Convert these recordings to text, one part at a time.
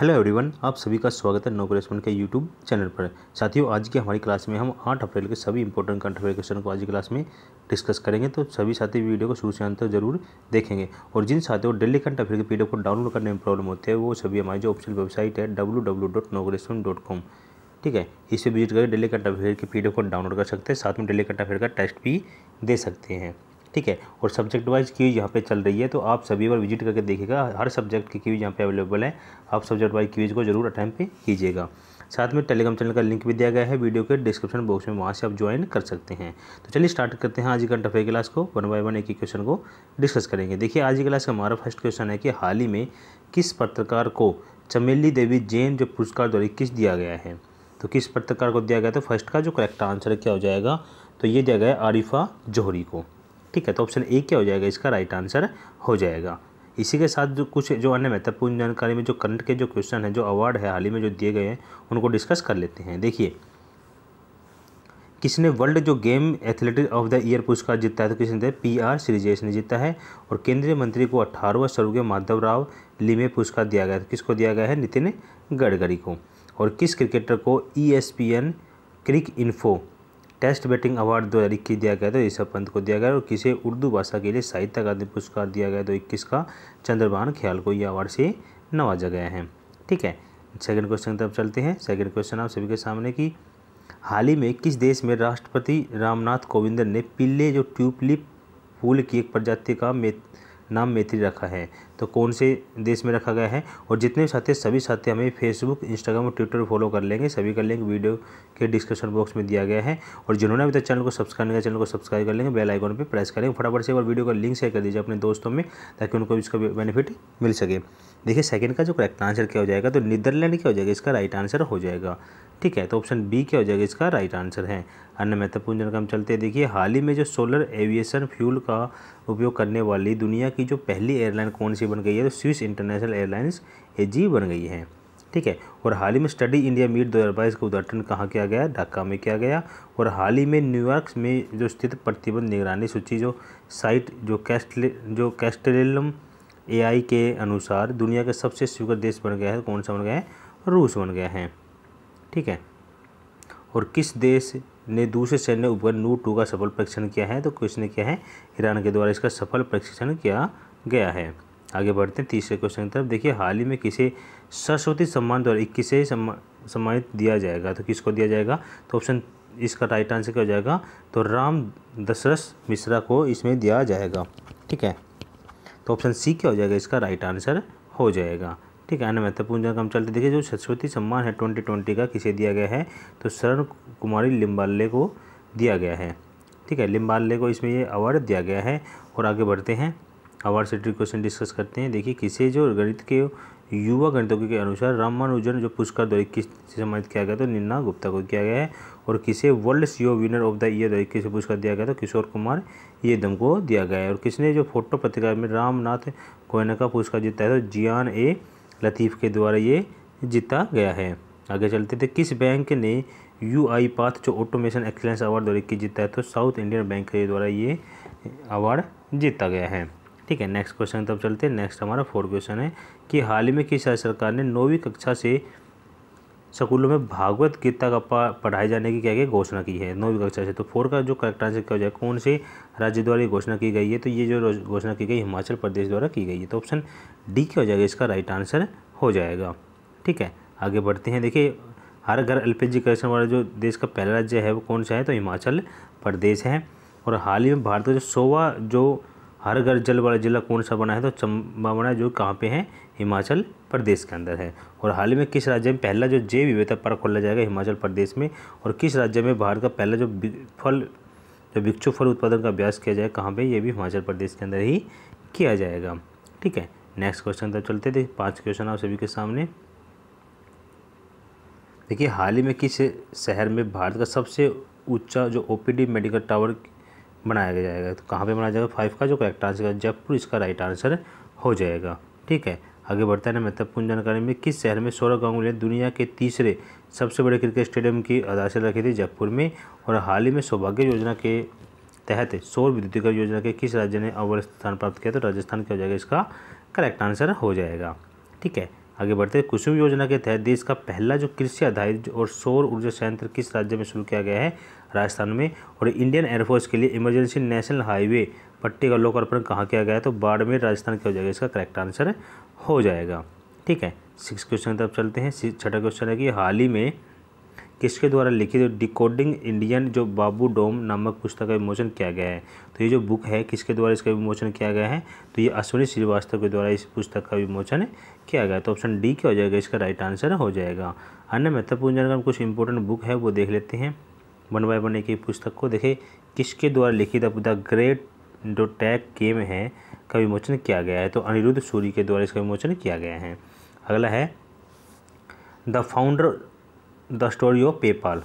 hello everyone आप सभी का स्वागत है नौकरी के यूट्यूब चैनल पर साथियों आज की हमारी क्लास में हम 8 अप्रैल के सभी इंपॉर्टेंट कंट अफेयर क्वेश्चन को आज की क्लास में डिस्कस करेंगे तो सभी साथी वीडियो को शुरू से अंत तक जरूर देखेंगे और जिन साथियों डेली कंट अफेयर के पीडीएफ को डाउनलोड करने में प्रॉब्लम होती है वो सभी हमारी जो ऑफिशियल वेबसाइट है डब्ल्यू ठीक है इसे विजिट करके डेली कंट अफेयर के पी को डाउनलोड कर सकते हैं साथ में डेली कंट अफेयर का टेस्ट भी दे सकते हैं ठीक है और सब्जेक्ट वाइज क्यूज यहाँ पे चल रही है तो आप सभी बार विजिट करके देखिएगा हर सब्जेक्ट की क्यूज यहाँ पे अवेलेबल है आप सब्जेक्ट वाइज क्यूज को जरूर अटैम्प कीजिएगा साथ में टेलीग्राम चैनल का लिंक भी दिया गया है वीडियो के डिस्क्रिप्शन बॉक्स में वहाँ से आप ज्वाइन कर सकते हैं तो चलिए स्टार्ट करते हैं आज की टफे क्लास को वन बाय वन एक ही क्वेश्चन को डिस्कस करेंगे देखिए आज की क्लास का हमारा फर्स्ट क्वेश्चन है कि हाल ही में किस पत्रकार को चमेली देवी जैन जो पुरस्कार द्वारा किस दिया गया है तो किस पत्रकार को दिया गया तो फर्स्ट का जो करेक्ट आंसर क्या हो जाएगा तो ये दिया गया आरिफा जौहरी को ठीक है तो ऑप्शन ए क्या हो जाएगा इसका राइट आंसर हो जाएगा इसी के साथ जो कुछ जो अन्य महत्वपूर्ण जानकारी में जो करंट के जो क्वेश्चन हैं जो अवार्ड है हाल ही में जो दिए गए हैं उनको डिस्कस कर लेते हैं देखिए किसने वर्ल्ड जो game athletic of the year पुरस्कार जीता है तो किसने पी आर श्रीजेश ने जीता है और केंद्रीय मंत्री को अठारहवा स्वर्गीय माधव राव लिमे पुरस्कार दिया गया है किसको दिया गया है नितिन गडकरी को और किस क्रिकेटर को E S P N cricinfo test batting award दो हज़ार इक्कीस दिया गया तो ऋषभ पंत को दिया गया और किसे उर्दू भाषा के लिए साहित्य अकादमी पुरस्कार दिया गया तो इक्कीस का चंद्रभान ख्याल को यह अवार्ड से नवाजा गया है ठीक है सेकेंड क्वेश्चन तब चलते हैं सेकेंड क्वेश्चन आप सभी के सामने की हाल ही में किस देश में राष्ट्रपति रामनाथ कोविंद ने पीले जो ट्यूबलिप फूल की एक प्रजाति का नाम मैथिली रखा है तो कौन से देश में रखा गया है और जितने भी साथी सभी साथी हमें फेसबुक इंस्टाग्राम और ट्विटर फॉलो कर लेंगे सभी का लिंक वीडियो के डिस्क्रिप्शन बॉक्स में दिया गया है और जिन्होंने अभी तक चैनल को सब्सक्राइब किया चैनल को सब्सक्राइब कर लेंगे बेल आइकॉन पर प्रेस करेंगे फटाफट से एक वीडियो का लिंक शेयर कर दीजिए अपने दोस्तों में ताकि उनको इसका बेनिफिट मिल सके देखिए सेकंड का जो करेक्ट आंसर क्या हो जाएगा तो नीदरलैंड क्या हो जाएगा इसका राइट आंसर हो जाएगा ठीक है तो ऑप्शन बी क्या हो जाएगा इसका राइट आंसर है अन्य महत्वपूर्ण जानकारी हम चलते हैं देखिए हाल ही में जो सोलर एविएशन फ्यूल का उपयोग करने वाली दुनिया की जो पहली एयरलाइन कौन सी बन गई है तो स्विस इंटरनेशनल एयरलाइंस ए बन गई है ठीक है और हाल ही में स्टडी इंडिया मीट दो हज़ार बाईस का उद्घाटन कहाँ किया गया ढाका में किया गया और हाल ही में न्यूयॉर्क में जो स्थित प्रतिबंध निगरानी सूची जो साइट जो कैस्टले जो कैस्टेलम एआई के अनुसार दुनिया का सबसे स्वीकृत देश बन गया है कौन सा बन गया है रूस बन गया है ठीक है और किस देश ने दूसरे सैन्य उपकरण नू टू का सफल परीक्षण किया है तो क्वेश्चन क्या है ईरान के द्वारा इसका सफल परीक्षण किया गया है आगे बढ़ते हैं तीसरे क्वेश्चन की तरफ देखिए हाल ही में किसे सरस्वती सम्मान द्वारा इक्कीसे सम्मानित दिया जाएगा तो किसको दिया जाएगा तो ऑप्शन इसका राइट आंसर क्या हो जाएगा तो राम दशरथ मिश्रा को इसमें दिया जाएगा ठीक है तो ऑप्शन सी क्या हो जाएगा इसका राइट आंसर हो जाएगा ठीक है अन्य महत्वपूर्ण जगह हम चलते देखिए जो सरस्वती सम्मान है ट्वेंटी ट्वेंटी का किसे दिया गया है तो शरण कुमारी लिम्बाले को दिया गया है ठीक है लिम्बाले को इसमें ये अवार्ड दिया गया है और आगे बढ़ते हैं अवार्ड से क्वेश्चन डिस्कस करते हैं देखिए किसे जो गणित के युवा गणितों के अनुसार रामानुजन जो पुरस्कार दो इक्कीस से सम्मानित किया गया तो निन्ना गुप्ता को किया गया है और किसे world CO winner of the year दो इक्कीस पुरस्कार दिया गया तो किशोर कुमार ये दम को दिया गया है और किसने जो फोटो पत्रिका में रामनाथ कोयना का पुरस्कार जीता है तो जियान ए लतीफ़ के द्वारा ये जीता गया है आगे चलते थे किस बैंक ने यू आई पाथ जो ऑटोमेशन एक्सेलेंस अवार्ड दो हज़ार जीता है तो साउथ इंडियन बैंक के द्वारा ये अवार्ड जीता गया है ठीक है नेक्स्ट क्वेश्चन तब चलते हैं नेक्स्ट हमारा फोर्थ क्वेश्चन है कि हाल ही में किस राज्य सरकार ने नौवीं कक्षा से स्कूलों में भागवत गीता का पढ़ाए जाने की क्या क्या घोषणा की है नौवीं कक्षा से तो फोर का जो करेक्ट आंसर क्या हो जाए कौन से राज्य द्वारा घोषणा की गई है तो ये जो घोषणा की गई हिमाचल प्रदेश द्वारा की गई है तो ऑप्शन डी क्या हो जाएगा इसका राइट आंसर हो जाएगा ठीक है आगे बढ़ते हैं देखिए हर घर एल पी कनेक्शन वाला जो देश का पहला राज्य है वो कौन सा है तो हिमाचल प्रदेश है और हाल ही में भारत का जो सोवा जो हर घर जल वाला जिला कौन सा बना है तो चंबा बना है जो कहाँ पे है हिमाचल प्रदेश के अंदर है और हाल ही में किस राज्य में पहला जो जैव विविधता पार्क खोला जाएगा हिमाचल प्रदेश में और किस राज्य में भारत का पहला जो फल जो भिक्षु फल उत्पादन का अभ्यास किया जाए कहाँ पर ये भी हिमाचल प्रदेश के अंदर ही किया जाएगा ठीक है नेक्स्ट क्वेश्चन तो चलते थे पाँच क्वेश्चन आप सभी के सामने देखिए हाल ही में किस शहर में भारत का सबसे ऊंचा जो ओपीडी मेडिकल टावर बनाया जाएगा तो कहाँ पे बनाया जाएगा फाइव का जो करेक्ट आंसर है जयपुर इसका राइट आंसर हो जाएगा ठीक है आगे बढ़ते हैं महत्वपूर्ण जानकारी में किस शहर में सौरभ गांगुली ने दुनिया के तीसरे सबसे बड़े क्रिकेट स्टेडियम की आधारशिला रखी थी जयपुर में और हाल ही में सौभाग्य योजना के तहत सौर विद्युतीकरण योजना के किस राज्य ने अव्वल स्थान प्राप्त किया तो राजस्थान क्या हो जाएगा इसका करेक्ट आंसर हो जाएगा ठीक है आगे बढ़ते हैं कुसुम योजना के तहत देश का पहला जो कृषि आधारित और सौर ऊर्जा संयंत्र किस राज्य में शुरू किया गया है राजस्थान में और इंडियन एयरफोर्स के लिए इमरजेंसी नेशनल हाईवे पट्टी का लोकार्पण कहाँ किया गया है तो बाड़मेर राजस्थान क्या हो जाएगा इसका करेक्ट आंसर हो जाएगा ठीक है सिक्स क्वेश्चन की तरफ चलते हैं छठा क्वेश्चन है कि हाल ही में किसके द्वारा लिखित डिकोडिंग इंडियन जो बाबू डोम नामक पुस्तक का विमोचन किया गया है तो ये जो बुक है किसके द्वारा इसका विमोचन किया गया है तो ये अश्विनी श्रीवास्तव के द्वारा इस पुस्तक का विमोचन किया गया तो ऑप्शन डी क्या हो जाएगा इसका राइट आंसर हो जाएगा अन्य महत्वपूर्ण जानकारी कुछ इंपॉर्टेंट बुक है वो देख लेते हैं वन बाय वन एक पुस्तक को देखे किसके द्वारा लिखित द ग्रेट जो टैग गेम है का विमोचन किया गया है तो अनिरुद्ध सूरी के द्वारा इसका विमोचन किया गया है अगला है the founder the story of PayPal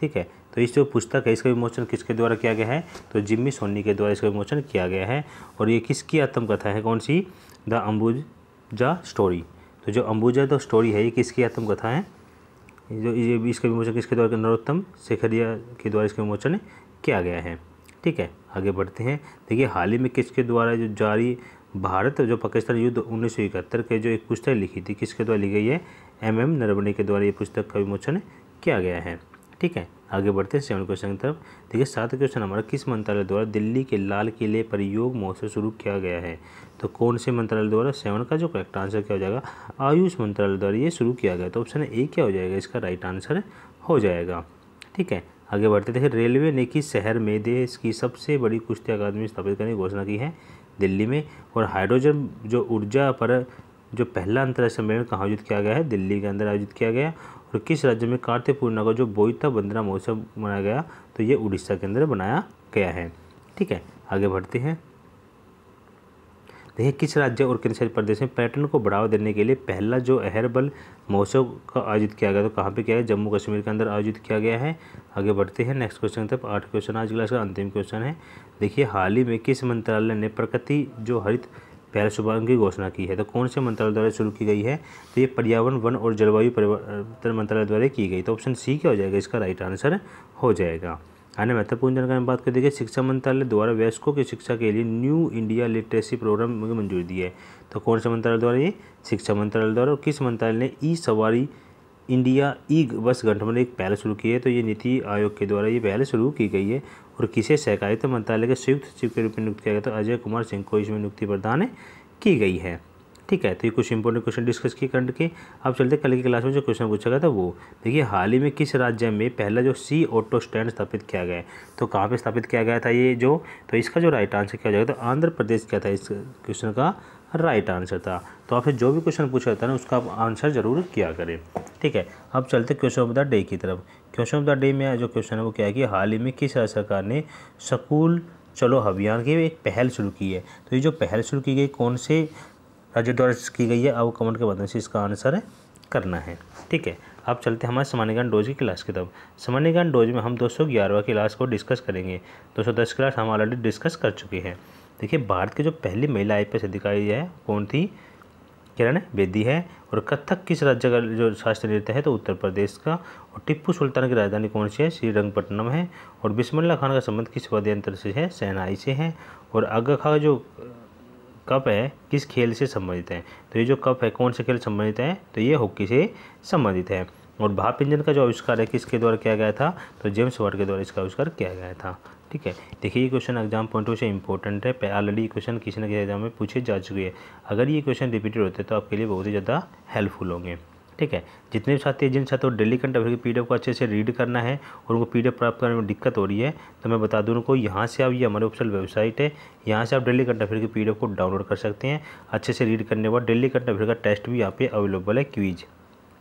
ठीक है तो इस जो पुस्तक है इसका विमोचन किसके द्वारा किया गया है तो जिम्मी सोनी के द्वारा इसका विमोचन किया गया है और ये किसकी आत्मकथा है कौन सी द अम्बुजा स्टोरी तो जो अम्बुजा द स्टोरी है ये किसकी आत्मकथा है जो ये इसका विमोचन किसके द्वारा नरोत्तम शेखरिया के द्वारा इसका विमोचन किया गया है ठीक है आगे बढ़ते हैं देखिए हाल ही में किसके द्वारा जो जारी भारत जो पाकिस्तान युद्ध उन्नीस सौ इकहत्तर के जो एक पुस्तक लिखी थी किसके द्वारा लिखी गई है एम एम नरवणे के द्वारा ये पुस्तक का विमोचन किया गया है ठीक है आगे बढ़ते हैं सेवन क्वेश्चन की तरफ देखिए सात क्वेश्चन हमारा किस मंत्रालय द्वारा दिल्ली के लाल किले पर योग महोत्सव शुरू किया गया है तो कौन से मंत्रालय द्वारा सेवन का जो करेक्ट आंसर क्या हो जाएगा आयुष मंत्रालय द्वारा ये शुरू किया गया तो ऑप्शन ए क्या हो जाएगा इसका राइट आंसर हो जाएगा ठीक है आगे बढ़ते देखिए रेलवे ने किस शहर में देश की सबसे बड़ी कुश्ती अकादमी स्थापित करने की घोषणा की है दिल्ली में और हाइड्रोजन जो ऊर्जा पर जो पहला अंतर्राष्ट्रीय सम्मेलन कहाँ आयोजित किया गया है दिल्ली के अंदर आयोजित किया गया और किस राज्य में कार्तिक पूर्णिमा का जो बोईता बंदना महोत्सव मनाया गया तो ये उड़ीसा के अंदर बनाया गया है ठीक है आगे बढ़ते हैं देखिए किस राज्य और केंद्र शासित प्रदेश में पर्यटन को बढ़ावा देने के लिए पहला जो अहरबल महोत्सव का आयोजित किया गया तो कहाँ पे किया गया जम्मू कश्मीर के अंदर आयोजित किया गया है आगे बढ़ते हैं नेक्स्ट क्वेश्चन तक आठ क्वेश्चन आज क्लास का अंतिम क्वेश्चन है देखिए हाल ही में किस मंत्रालय ने प्रकृति जो हरित पहले शुभारंभ की घोषणा की है तो कौन से मंत्रालय द्वारा शुरू की गई है तो ये पर्यावरण वन और जलवायु परिवर्तन मंत्रालय द्वारा की गई तो ऑप्शन सी क्या हो जाएगा इसका राइट आंसर हो जाएगा अन्य महत्वपूर्ण जानकारी में बात कर देखिए शिक्षा मंत्रालय द्वारा वयस्कों की शिक्षा के लिए न्यू इंडिया लिटरेसी प्रोग्राम में मंजूरी दी है तो कौन से मंत्रालय द्वारा ये शिक्षा मंत्रालय द्वारा और किस मंत्रालय ने ई सवारी इंडिया ई बस गठन एक पहल शुरू की है तो ये नीति आयोग के द्वारा ये पहल शुरू की गई है और किसे सहकारिता मंत्रालय के संयुक्त सचिव के रूप में नियुक्त किया गया तो अजय कुमार सिंह को इसमें नियुक्ति प्रदान की गई है ठीक है तो ये कुछ इंपॉर्टेंट क्वेश्चन डिस्कस किए के अब चलते कल की क्लास में जो क्वेश्चन पूछा गया था वो देखिए हाल ही में किस राज्य में पहला जो सी ऑटो स्टैंड स्थापित किया गया तो कहाँ पर स्थापित किया गया था ये जो तो इसका जो राइट आंसर किया जाएगा तो आंध्र प्रदेश क्या था इस क्वेश्चन का राइट आंसर था तो आप जो भी क्वेश्चन पूछा जाता है ना उसका आप आंसर जरूर किया करें ठीक है अब चलते क्वेश्चन ऑफ द डे की तरफ क्वेश्चन ऑफ द डे में जो क्वेश्चन है वो क्या है कि हाल ही में किस राज्य सरकार ने स्कूल चलो अभियान की एक पहल शुरू की है तो ये जो पहल शुरू की गई कौन से राज्य द्वारा की गई है आपको कमेंट के माध्यम से इसका आंसर करना है ठीक है आप चलते हैं हमारे सामान्यकान डोज की क्लास की तरफ सामान्यकान डोज में हम दो सौ ग्यारहवा क्लास को डिस्कस करेंगे दो सौ दस क्लास हम ऑलरेडी डिस्कस कर चुके हैं देखिए भारत की जो पहली महिला आई अधिकारी है कौन थी किरण बेदी है और कथक किस राज्य का जो शास्त्र नृत्य है तो उत्तर प्रदेश का और टिप्पू सुल्तान की राजधानी कौन सी है श्रीरंगपट्टनम है और बिस्मिल्ला खान का संबंध किस वाद्यंत्र से है सेनाई से है और आगा खा जो कप है किस खेल से संबंधित है तो ये जो कप है कौन से खेल संबंधित है तो ये हॉकी से संबंधित है और भाप इंजन का जो आविष्कार है किसके द्वारा किया गया था तो जेम्स वर्ड के द्वारा इसका आविष्कार किया गया था ठीक है देखिए ये क्वेश्चन एग्जाम पॉइंट ऑफ से इंपॉर्टेंट है ऑलरेडी ये क्वेश्चन किसी ना किसी एग्जाम में पूछे जा चुके हैं अगर ये क्वेश्चन रिपीटेड होते हैं तो आपके लिए बहुत ही ज़्यादा हेल्पफुल होंगे ठीक है जितने भी साथी जिन छात्रों को डेली कंट अभी पी को अच्छे से रीड करना है और उनको पी प्राप्त करने में दिक्कत हो रही है तो मैं बता दूँ उनको यहाँ से आप ये हमारे ऑफिशियल वेबसाइट है यहाँ से आप डेली कंट अफेयर की पी को डाउनलोड कर सकते हैं अच्छे से रीड करने के बाद डेली कंट अफेयर का टेस्ट भी यहाँ पे अवेलेबल है क्वीज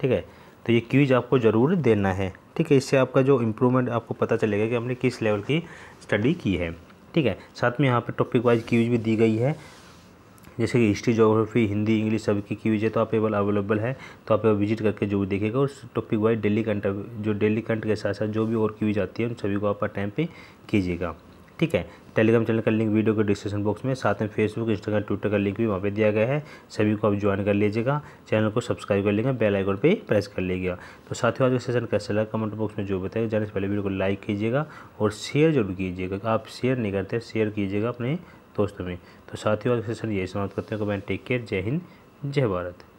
ठीक है तो ये क्वीज आपको ज़रूर देना है ठीक है इससे आपका जो इम्प्रूवमेंट आपको पता चलेगा कि हमने किस लेवल की स्टडी की है ठीक है साथ में यहाँ पर टॉपिक वाइज क्यूज भी दी गई है जैसे कि हिस्ट्री जोग्राफी हिंदी इंग्लिश सबकी की वीज़ें तो आप एवल अवेलेबल है तो आप विजिट करके जो देखिएगा और टॉपिक वाइज डेली कंट जो डेली कंट के साथ साथ जो भी और क्यूज आती है उन सभी को आप टाइम पर कीजिएगा ठीक है टेलीग्राम चैनल का लिंक वीडियो के डिस्क्रिप्शन बॉक्स में साथ में फेसबुक इंस्टाग्राम ट्विटर का लिंक भी वहाँ पे दिया गया है सभी को आप ज्वाइन कर लीजिएगा चैनल को सब्सक्राइब कर लेंगे बेल आइकन पे प्रेस कर लीजिएगा तो साथियों आज का सेशन कैसा लगा कमेंट बॉक्स में जो बताएगा जाने से पहले वीडियो को लाइक कीजिएगा और शेयर जरूर कीजिएगा आप शेयर नहीं करते शेयर कीजिएगा अपने दोस्तों में तो साथियों आज सेशन यही समाप्त करते हैं कमेंट तो टेक केयर जय हिंद जय भारत